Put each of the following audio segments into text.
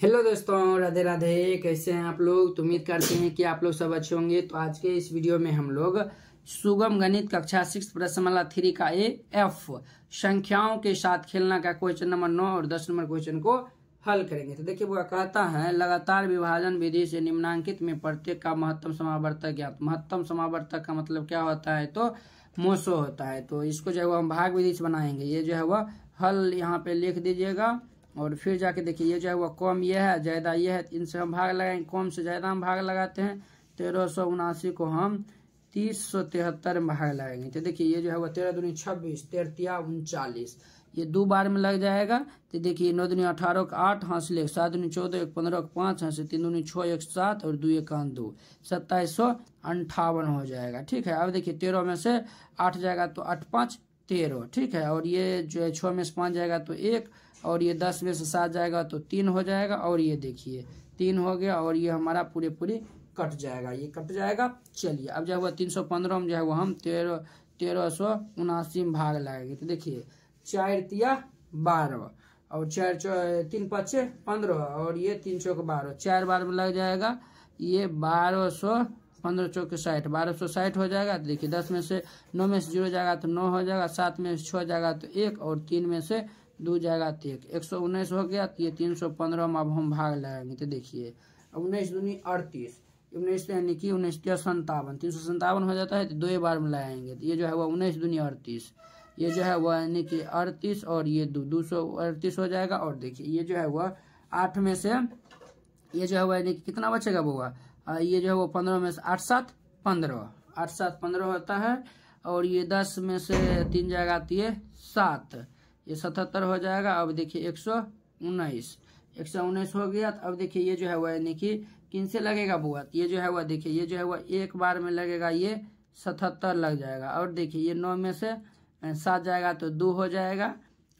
hello दोस्तों राधे राधे कैसे हैं आप लोग तो उम्मीद करते हैं कि आप लोग सब अच्छे होंगे तो आज के इस वीडियो में हम लोग सुगम गणित कक्षा सिक्स प्रश्नमाला थ्री का ए एफ संख्याओं के साथ खेलना का क्वेश्चन नंबर नौ और दस नंबर क्वेश्चन को हल करेंगे तो देखिए वो कहता है लगातार विभाजन विधि से निम्नांकित में प्रत्येक का महत्तम समावर्तक ज्ञात महत्तम समावर्तक का मतलब क्या होता है तो मोसो होता है तो इसको जो है वो हम भाग विधि से बनाएंगे ये जो है वह हल यहाँ पे लिख दीजिएगा और फिर जाके देखिए ये जो है वह कम ये है ज़्यादा ये है इनसे हम भाग लगाएंगे कम से ज़्यादा हम भाग लगाते हैं तेरह सौ उनासी को हम तीस सौ तिहत्तर में भाग लगाएंगे तो देखिए ये जो है वह तेरह दूनी छब्बीस तेरतिया उनचालीस ये दो बार में लग जाएगा तो देखिए नौ दूनी अठारह का आठ हासिल एक सात दूनी चौदह एक पंद्रह का पाँच हासिल तीन दूनी छः एक सात और दो एक दो सत्ताईस सौ अंठावन हो जाएगा ठीक है अब देखिए तेरह में से आठ जाएगा तो आठ पाँच तेरह ठीक है और ये जो है छः में से पाँच जाएगा तो एक और ये दस में से सात जाएगा तो तीन हो जाएगा और ये देखिए तीन हो गया और ये हमारा पूरे पूरे कट जाएगा ये कट जाएगा चलिए अब जो है वह तीन सौ पंद्रह में जो है वो हम तेरह तेरह सौ उनासी में भाग लगाएंगे तो देखिए चार तिया बारह और चार चौ तीन पच्चे पंद्रह और ये तीन चौक बारह चार बार में लग जाएगा ये बारह सौ पंद्रह चौके साठ बारह सौ साठ हो जाएगा तो देखिए दस में से नौ में से जीरो जाएगा तो नौ हो जाएगा सात में से छः जाएगा तो एक और तीन में से दो जाएगा तो एक सौ उन्नीस हो गया तो ये तीन सौ पंद्रह में अब हम भाग लगाएंगे तो देखिए उन्नीस दूनी अड़तीस उन्नीस तो यानी कि उन्नीस के तो संतावन तीन सौ संतावन हो जाता है तो दो बार में लगाएंगे तो ये जो है वह उन्नीस दूनी अड़तीस ये जो है वह यानी कि अड़तीस और ये दो दो सौ अड़तीस हो जाएगा और देखिए ये जो है वह आठ में से ये जो है वह यानी कि कितना बचेगा बुआ ये जो है वो पंद्रह में से आठ सात पंद्रह आठ सात पंद्रह होता है और ये दस में से तीन जाएगा ये सात ये सतहत्तर हो जाएगा अब देखिए एक सौ उन्नीस एक सौ उन्नीस हो गया तो अब देखिए ये जो है वह यानी कि किन से लगेगा बुआ ये जो है वह देखिए ये जो है वह एक बार में लगेगा ये सतहत्तर लग जाएगा और देखिए ये नौ में से सात जाएगा तो दो हो जाएगा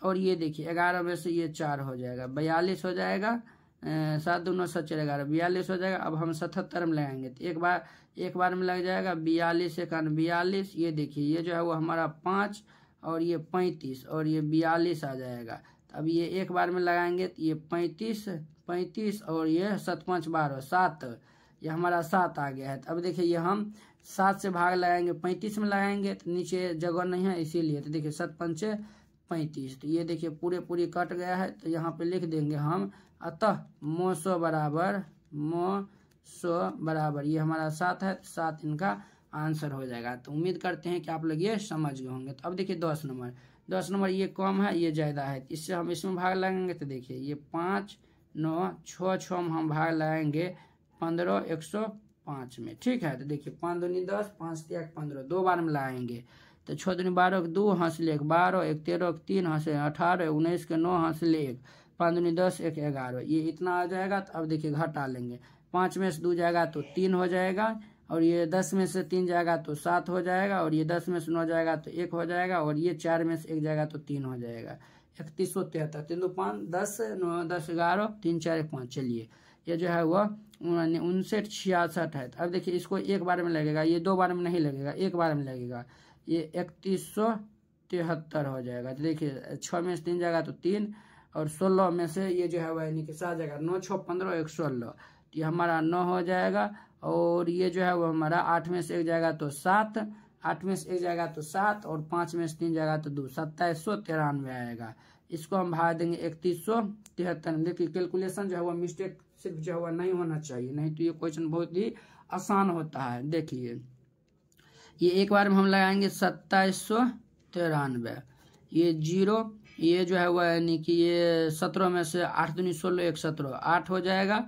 और ये देखिए ग्यारह में से ये चार हो जाएगा बयालीस हो जाएगा सात दो नौ सौ चले ग्यारह बयालीस हो जाएगा अब हम सतहत्तर में लगाएंगे तो एक बार एक बार में लग जाएगा बयालीस इक्यानवे बयालीस ये देखिए ये जो है वो हमारा पाँच और ये पैंतीस और ये बयालीस आ जाएगा तो अब ये एक बार में लगाएंगे तो ये पैंतीस पैंतीस और ये सत पाँच बारह सात ये हमारा सात आ गया है तो अब देखिए ये हम सात से भाग लगाएंगे पैंतीस में लगाएंगे तो नीचे जगह नहीं है इसीलिए तो देखिए सत पंचे पैंतीस तो ये देखिए पूरे पूरी कट गया है तो यहाँ पे लिख देंगे हम अतः मो सो बराबर मो सो बराबर ये हमारा सात है तो सात इनका आंसर हो जाएगा तो उम्मीद करते हैं कि आप लोग ये समझ गए होंगे तो अब देखिए दस नंबर दस नंबर ये कम है ये ज़्यादा है तो इससे हम इसमें भाग लगाएंगे तो देखिए ये पाँच नौ छः छः में हम भाग लगाएंगे पंद्रह एक सौ पाँच में ठीक है तो देखिए पाँच दूनी दस पाँच त्याग पंद्रह दो बार में लाएंगे तो छः दिन बारह के दो हंस एक बारह एक तेरह के तीन हंस अठारह उन्नीस के नौ हंस एक पाँच दूनी दस एक ग्यारह ये इतना आ जाएगा तो अब देखिए घटा लेंगे पाँच में से दो जाएगा तो तीन हो जाएगा और ये दस में से तीन जाएगा तो सात हो जाएगा और ये दस में से नौ जाएगा तो एक हो जाएगा और ये चार में से एक जाएगा तो तीन हो जाएगा इकतीस सौ तिहत्तर तीन तो दो पाँच दस नौ दस ग्यारह तीन चार एक पाँच चलिए ये जो है वह उनसठ छियासठ है अब देखिए इसको एक बार में लगेगा ये दो बार में नहीं लगेगा एक बार में लगेगा ये इकतीस सौ तिहत्तर हो जाएगा तो देखिए छः में से तीन जाएगा तो तीन और सोलह में से ये जो है वह यानी कि सात जाएगा नौ छः पंद्रह एक सोलह तो ये हमारा नौ हो जाएगा और ये जो है वो हमारा आठ में से एक जाएगा तो सात आठ में से एक जाएगा तो सात और पाँच में से तीन जाएगा तो दो सत्ताईस सौ तिरानवे आएगा इसको हम भाग देंगे इकतीस सौ तिहत्तर देखिए कैलकुलेशन जो है वो मिस्टेक सिर्फ जो है वह नहीं होना चाहिए नहीं तो ये क्वेश्चन बहुत ही आसान होता है देखिए ये एक बार में हम लगाएंगे सत्ताईस सौ तिरानवे ये जीरो ये जो है वह यानी कि ये सत्रह में से आठ दूनी सोलह एक सत्रह आठ हो जाएगा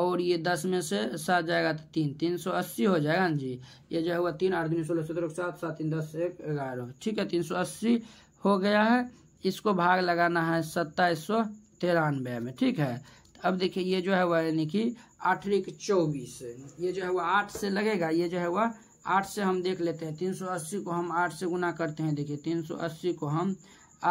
और ये दस में से सात जाएगा तो तीन तीन सौ अस्सी हो जाएगा जी ये जो है वह तीन आठ दूनी सोलह सत्रह सात सात तीन दस एक ग्यारह ठीक है तीन सौ अस्सी हो गया है इसको भाग लगाना है सत्ताईस सौ तिरानवे में ठीक है अब देखिए ये जो है वह यानी कि आठ एक चौबीस ये जो है वह आठ से लगेगा ये जो है वह आठ से हम देख लेते हैं तीन सौ अस्सी को हम आठ से गुना करते हैं देखिए तीन सौ अस्सी को हम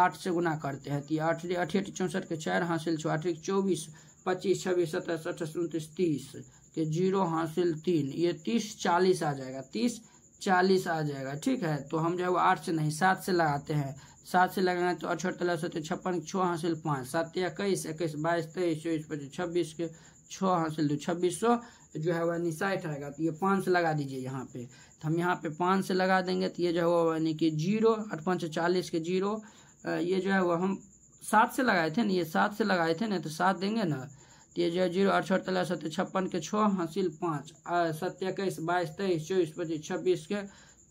आठ से गुना करते हैं तो आठ अठहठ चौंसठ के चार हासिल छः आठ चौबीस पच्चीस छब्बीस सत्ताईस अट्ठाईस उनतीस तीस के जीरो हासिल तीन ये तीस चालीस आ जाएगा तीस चालीस आ जाएगा ठीक है तो हम जो है वो आठ से नहीं सात से लगाते हैं सात से लगाएंगे तो अठहत्तर तला सत्य छप्पन छः हासिल पाँच सात इक्कीस इक्कीस बाईस तेईस चौबीस पच्चीस छब्बीस के छः हासिल दो तो छब्बीस सौ जो है वह निशाइट आएगा तो ये पाँच से लगा दीजिए यहाँ पे तो हम यहाँ पे पाँच से लगा देंगे तो ये जो है वो यानी कि जीरो आठ पाँच चालीस के जीरो ये जो है वो हम सात से लगाए थे ना ये सात से लगाए थे ना तो सात देंगे ना तो ये जो है जीरो आठ तला सत्य छप्पन के छः हासिल पाँच सत्य इक्कीस बाईस तेईस चौबीस पच्चीस छब्बीस के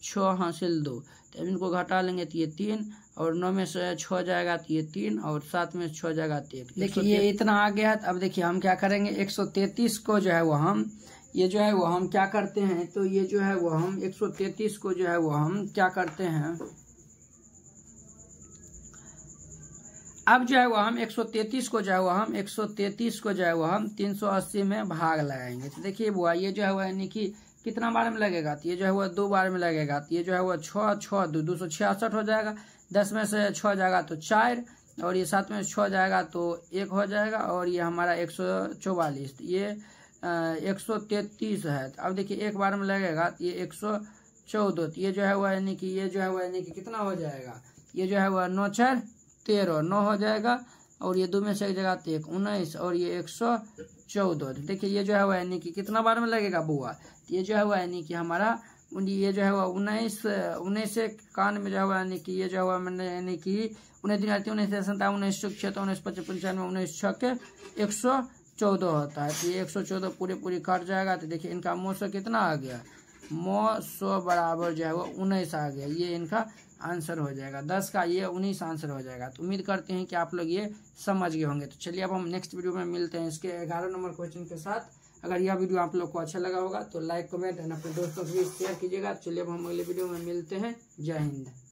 छः हासिल दो तो इनको घटा लेंगे तो ये तीन और नौ में से छः जाएगा तो ये तीन और सात में छः जाएगा तो एक देखिए ये इतना आ गया है अब देखिए हम क्या करेंगे एक सौ तैंतीस को जो है वो हम ये जो है वो हम क्या करते हैं तो ये जो है वो हम 133 को जो है वो हम क्या करते हैं अब जो है वो हम 133 को जो है वो हम 133 को जो है वो हम 380 में भाग लगाएंगे तो देखिए बुआ ये जो है वो यानी कि कितना बार में लगेगा तो ये जो है वो दो बार में लगेगा तो ये जो है वो छः छ दो दो सौ छियासठ हो जाएगा दस में से छ जाएगा तो चार और ये सात में छ जाएगा तो एक हो जाएगा और ये हमारा एक सौ चौवालीस तो ये एक सौ तैतीस है अब देखिए एक बार में लगेगा ये एक सौ चौदह तो ये जो है वो यानी कि ये जो है वो यानी कि कितना हो जाएगा ये जो है वह नौ छह तेरह नौ हो जाएगा और ये दो में से एक जगह तो एक उन्नीस और ये एक सौ चौदह तो देखिए ये जो है वह यानी कि कितना बार में लगेगा बुआ ये जो है वो यानी कि हमारा ये जो है वो उन्नीस उन्नीस से कान में जो है यानी कि ये जो है मैंने यानी कि उन्नीस दिन आती उन्नीस सौ सत्तावन उन्नीस सौ छिहत्तर उन्नीस पचपन पंचानवे उन्नीस छः के एक सौ चौदह होता है तो ये एक सौ चौदह पूरे पूरी कट जाएगा तो देखिए इनका मो सौ कितना आ गया मो सौ बराबर जो है वो उन्नीस आ गया ये इनका आंसर हो जाएगा दस का ये उन्नीस आंसर हो जाएगा तो उम्मीद करते हैं कि आप लोग ये समझ गए होंगे तो चलिए अब हम नेक्स्ट वीडियो में मिलते हैं इसके ग्यारह नंबर क्वेश्चन के साथ अगर यह वीडियो आप लोग को अच्छा लगा होगा तो लाइक कमेंट एंड अपने दोस्तों से भी शेयर कीजिएगा तो चलिए अब हम अगले वीडियो में मिलते हैं जय हिंद